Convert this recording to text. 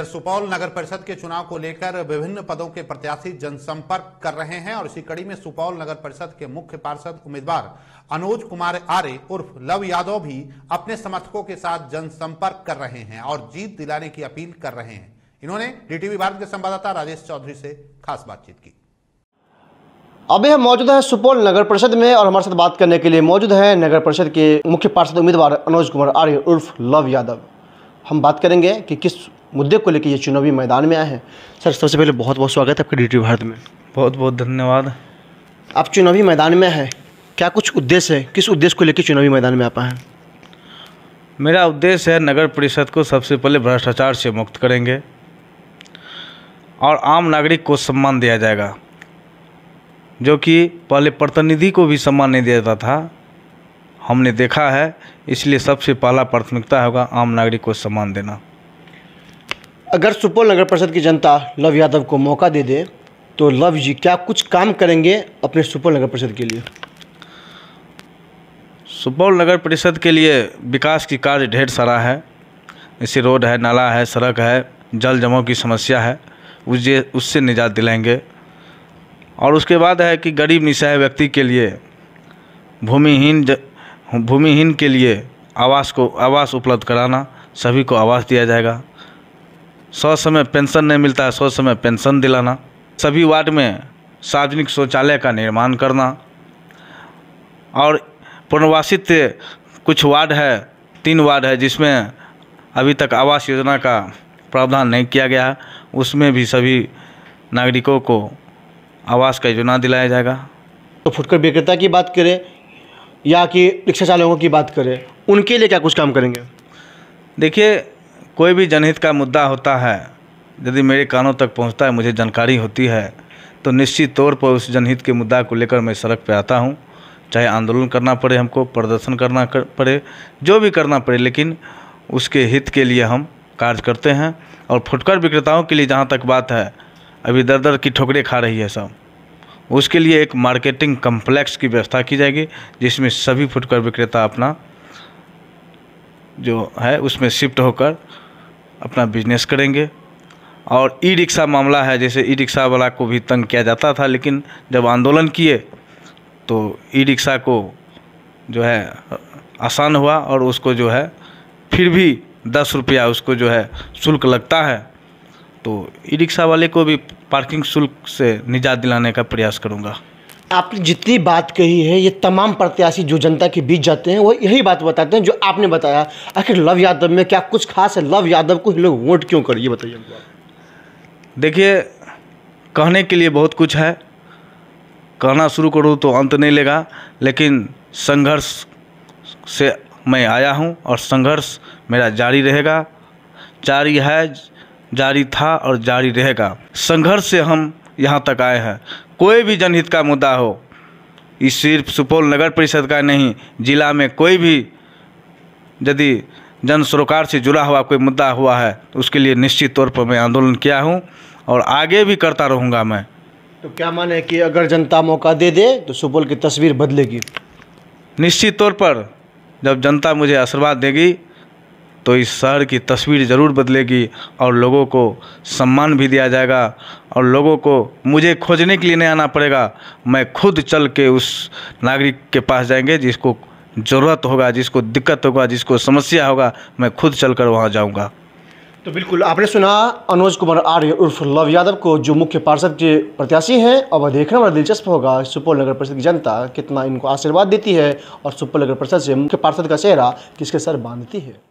इधर सुपौल नगर परिषद के चुनाव को लेकर विभिन्न पदों के प्रत्याशी जनसंपर्क कर रहे हैं और इसी कड़ी में सुपौल नगर परिषद के मुख्य पार्षद उम्मीदवार अनोज कुमार आर्य उर्फ लव यादव भी अपने समर्थकों के साथ जनसंपर्क कर रहे हैं और जीत दिलाने की अपील कर रहे हैं इन्होंने डीटीवी भारत के संवाददाता राजेश चौधरी से खास बातचीत की अभी हम मौजूद हैं सुपौल नगर परिषद में और हमारे साथ बात करने के लिए मौजूद हैं नगर परिषद के मुख्य पार्षद उम्मीदवार अनोज कुमार आर्य उर्फ लव यादव हम बात करेंगे कि किस मुद्दे को लेकर ये चुनावी मैदान में आए हैं सर सबसे पहले बहुत बहुत स्वागत है आपके डी भारत में बहुत बहुत धन्यवाद आप चुनावी मैदान में हैं क्या कुछ उद्देश्य है किस उद्देश्य को लेकर चुनावी मैदान में आ पाए मेरा उद्देश्य है नगर परिषद को सबसे पहले भ्रष्टाचार से मुक्त करेंगे और आम नागरिक को सम्मान दिया जाएगा जो कि पहले प्रतिनिधि को भी सम्मान नहीं दिया जाता था हमने देखा है इसलिए सबसे पहला प्राथमिकता होगा आम नागरिक को सम्मान देना अगर सुपौल नगर परिषद की जनता लव यादव को मौका दे दे तो लव जी क्या कुछ काम करेंगे अपने सुपौल नगर परिषद के लिए सुपौल नगर परिषद के लिए विकास की कार्य ढेर सारा है जैसे रोड है नाला है सड़क है जल जमाव की समस्या है उसे उससे निजात दिलाएंगे और उसके बाद है कि गरीब निशाह व्यक्ति के लिए भूमिहीन भूमिहीन के लिए आवास को आवास उपलब्ध कराना सभी को आवास दिया जाएगा सौ समय पेंशन नहीं मिलता है सौ समय पेंशन दिलाना सभी वार्ड में सार्वजनिक शौचालय का निर्माण करना और पुनर्वासित कुछ वार्ड है तीन वार्ड है जिसमें अभी तक आवास योजना का प्रावधान नहीं किया गया है उसमें भी सभी नागरिकों को आवास का योजना दिलाया जाएगा तो फुटकर विक्रेता की बात करें या कि रिक्शा चालकों की बात करें उनके लिए क्या कुछ काम करेंगे देखिए कोई भी जनहित का मुद्दा होता है यदि मेरे कानों तक पहुंचता है मुझे जानकारी होती है तो निश्चित तौर पर उस जनहित के मुद्दा को लेकर मैं सड़क पर आता हूँ चाहे आंदोलन करना पड़े हमको प्रदर्शन करना कर, पड़े जो भी करना पड़े लेकिन उसके हित के लिए हम कार्य करते हैं और फुटकर विक्रेताओं के लिए जहाँ तक बात है अभी दर दर की ठोकरें खा रही है सब उसके लिए एक मार्केटिंग कम्प्लेक्स की व्यवस्था की जाएगी जिसमें सभी फुटकर विक्रेता अपना जो है उसमें शिफ्ट होकर अपना बिजनेस करेंगे और ई रिक्शा मामला है जैसे ई रिक्शा वाला को भी तंग किया जाता था लेकिन जब आंदोलन किए तो ई रिक्शा को जो है आसान हुआ और उसको जो है फिर भी दस रुपया उसको जो है शुल्क लगता है तो ई रिक्शा वाले को भी पार्किंग शुल्क से निजात दिलाने का प्रयास करूँगा आपने जितनी बात कही है ये तमाम प्रत्याशी जो जनता के बीच जाते हैं वो यही बात बताते हैं जो आपने बताया आखिर लव यादव में क्या कुछ खास है लव यादव को लोग वोट क्यों करिए बताइए देखिए कहने के लिए बहुत कुछ है कहना शुरू करूँ तो अंत नहीं लेगा लेकिन संघर्ष से मैं आया हूँ और संघर्ष मेरा जारी रहेगा जारी है जारी था और जारी रहेगा संघर्ष से हम यहाँ तक आए हैं कोई भी जनहित का मुद्दा हो ये सिर्फ सुपौल नगर परिषद का नहीं जिला में कोई भी यदि जन सरोकार से जुड़ा हुआ कोई मुद्दा हुआ है तो उसके लिए निश्चित तौर पर मैं आंदोलन किया हूँ और आगे भी करता रहूँगा मैं तो क्या माने कि अगर जनता मौका दे दे तो सुपौल की तस्वीर बदलेगी निश्चित तौर पर जब जनता मुझे आशीर्वाद देगी तो इस शहर की तस्वीर ज़रूर बदलेगी और लोगों को सम्मान भी दिया जाएगा और लोगों को मुझे खोजने के लिए नहीं आना पड़ेगा मैं खुद चल के उस नागरिक के पास जाएंगे जिसको ज़रूरत होगा जिसको दिक्कत होगा जिसको समस्या होगा मैं खुद चल कर वहाँ जाऊँगा तो बिल्कुल आपने सुना अनुज कुमार आर्य उर्फ लव यादव को जो मुख्य पार्षद के प्रत्याशी हैं और देखना बड़ा दिलचस्प होगा सुपौल नगर परिषद की जनता कितना इनको आशीर्वाद देती है और सुपौल नगर परिषद से मुख्य पार्षद का चेहरा किसके सर बांधती है